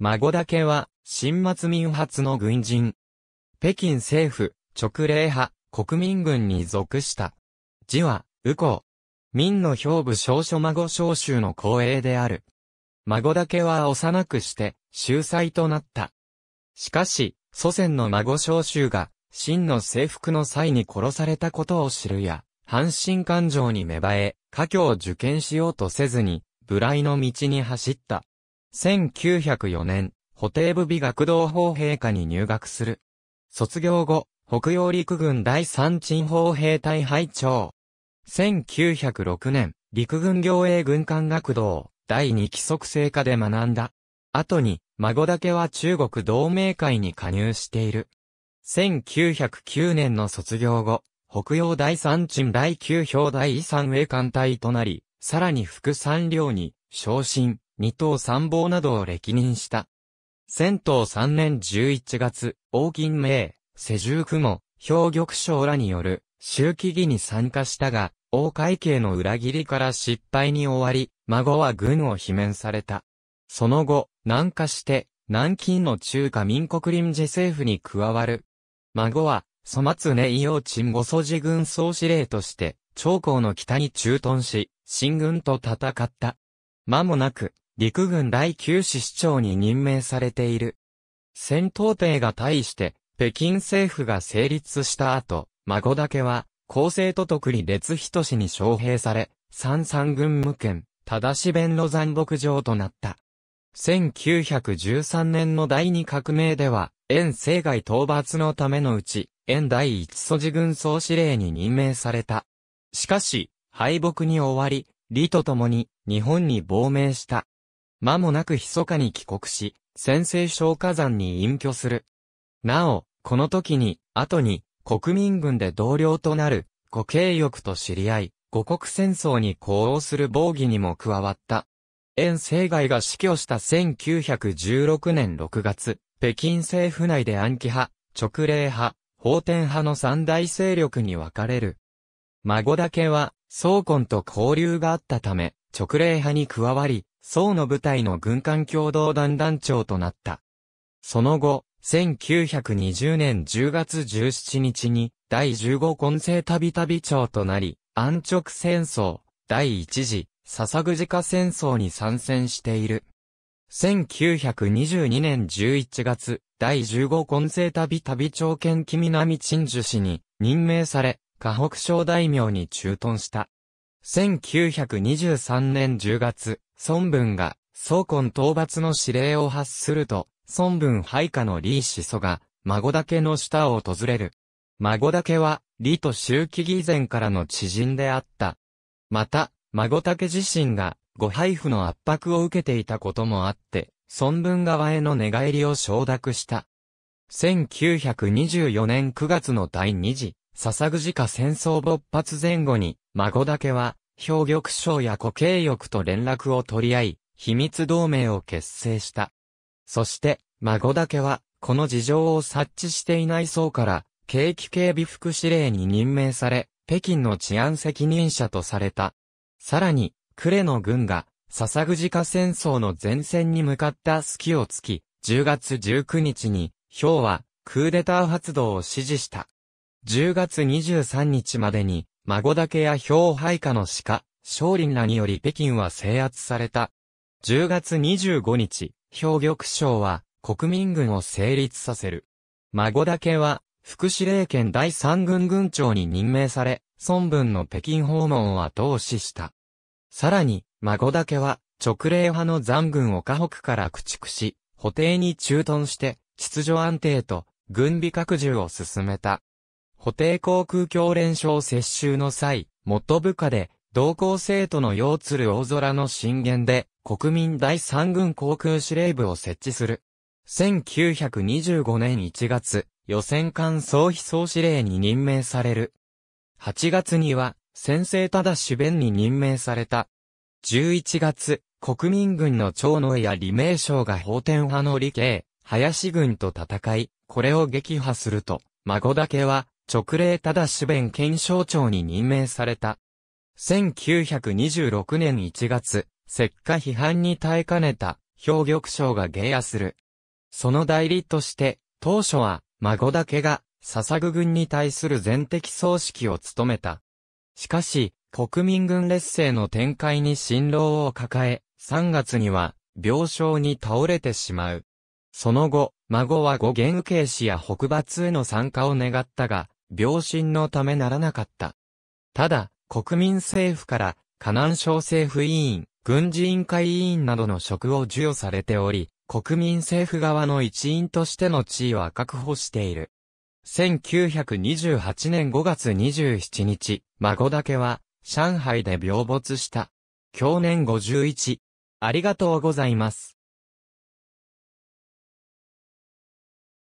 孫だけは、新末民発の軍人。北京政府、直令派、国民軍に属した。字は、右高。民の兵部少書孫召集の光栄である。孫だけは幼くして、秀才となった。しかし、祖先の孫召集が、真の征服の際に殺されたことを知るや、半身感情に芽生え、家境を受験しようとせずに、無頼の道に走った。1904年、補定部美学堂砲兵科に入学する。卒業後、北洋陸軍第三鎮砲兵隊拝長。1906年、陸軍行営軍艦学堂、第二規則制科で学んだ。後に、孫だけは中国同盟会に加入している。1909年の卒業後、北洋第三鎮第九表第三衛艦隊となり、さらに副三両に、昇進。二等参謀などを歴任した。戦闘三年十一月、王金明、世十雲、兵玉将らによる、周期儀に参加したが、王会計の裏切りから失敗に終わり、孫は軍を罷免された。その後、南下して、南京の中華民国臨時政府に加わる。孫は、粗末根伊王鎮五祖寺軍総司令として、長江の北に駐屯し、新軍と戦った。間もなく、陸軍第九師市長に任命されている。戦闘艇が対して、北京政府が成立した後、孫だけは、公正と徳利列人氏に招聘され、三三軍無権、正し弁の残牧場となった。1913年の第二革命では、遠征外討伐のためのうち、遠第一素地軍総司令に任命された。しかし、敗北に終わり、李と共に日本に亡命した。間もなく密かに帰国し、先制消火山に隠居する。なお、この時に、後に、国民軍で同僚となる、国営翼と知り合い、五国戦争に呼応する防義にも加わった。遠征外が死去した1916年6月、北京政府内で暗記派、直令派、法典派の三大勢力に分かれる。孫だけは、総根と交流があったため、直令派に加わり、総の部隊の軍艦共同団団長となった。その後、1920年10月17日に第15混成たびたび長となり、安直戦争、第一次、笹ぐじか戦争に参戦している。1922年11月、第15混成たびたび長兼木南鎮守氏に任命され、河北省大名に駐屯した。1923年10月、孫文が、総根討伐の指令を発すると、孫文配下の李子祖が、孫岳の下を訪れる。孫岳は、李と周期以前からの知人であった。また、孫岳自身が、ご配布の圧迫を受けていたこともあって、孫文側への寝返りを承諾した。1924年9月の第二次、笹ぐじか戦争勃発前後に、孫岳は、氷玉将や固形翼と連絡を取り合い、秘密同盟を結成した。そして、孫だけは、この事情を察知していない層から、景気警備副司令に任命され、北京の治安責任者とされた。さらに、呉の軍が、笹ぐじか戦争の前線に向かった隙をつき、10月19日に、氷は、クーデター発動を指示した。10月23日までに、孫岳や氷廃下の鹿、少林らにより北京は制圧された。10月25日、氷玉省は国民軍を成立させる。孫岳は副司令権第三軍軍長に任命され、孫文の北京訪問を後押しした。さらに、孫岳は直令派の残軍を河北から駆逐し、補定に駐屯して、秩序安定と軍備拡充を進めた。補定航空教練賞接収の際、元部下で、同校生徒の要鶴る大空の震源で、国民第三軍航空司令部を設置する。1925年1月、予選艦総飛総司令に任命される。8月には、先生ただ主弁に任命された。11月、国民軍の長野や李明将が法天派の李系、林軍と戦い、これを撃破すると、孫だけは、直令ただ主弁検証庁に任命された。1926年1月、石化批判に耐えかねた、兵玉賞が下野する。その代理として、当初は、孫だけが、笹具軍に対する全敵葬式を務めた。しかし、国民軍劣勢の展開に辛労を抱え、3月には、病床に倒れてしまう。その後、孫は五元受刑士や北伐への参加を願ったが、病身のためならなかった。ただ、国民政府から、河南省政府委員、軍事委員会委員などの職を授与されており、国民政府側の一員としての地位は確保している。1928年5月27日、孫だけは、上海で病没した。去年51。ありがとうございます。